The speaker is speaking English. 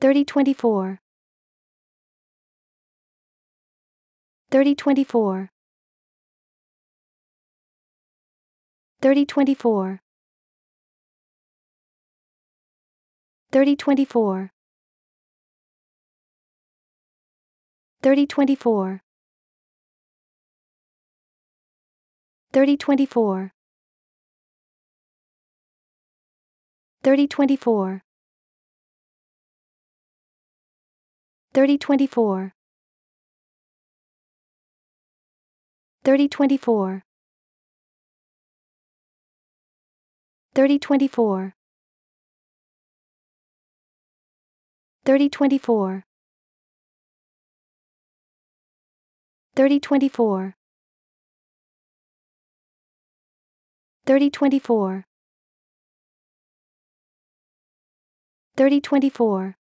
3024 3024 3024 3024 3024 3024 3024 3024 3024 3024 3024 3024 3024 3024